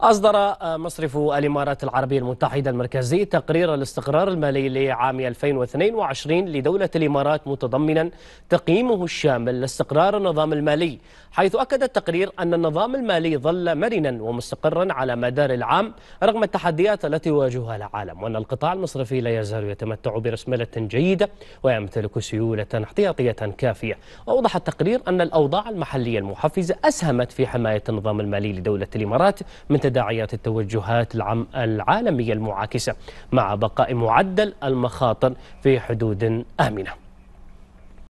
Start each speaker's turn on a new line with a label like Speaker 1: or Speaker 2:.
Speaker 1: أصدر مصرف الإمارات العربية المتحدة المركزي تقرير الاستقرار المالي لعام 2022 لدولة الإمارات متضمنا تقييمه الشامل لاستقرار النظام المالي حيث أكد التقرير أن النظام المالي ظل مرنا ومستقرا على مدار العام رغم التحديات التي يواجهها العالم وأن القطاع المصرفي لا يزال يتمتع برسملة جيدة ويمتلك سيولة احتياطية كافية وأوضح التقرير أن الأوضاع المحلية المحفزة أسهمت في حماية النظام المالي لدولة الإمارات من تداعيات التوجهات العالمية المعاكسة مع بقاء معدل المخاطر في حدود آمنة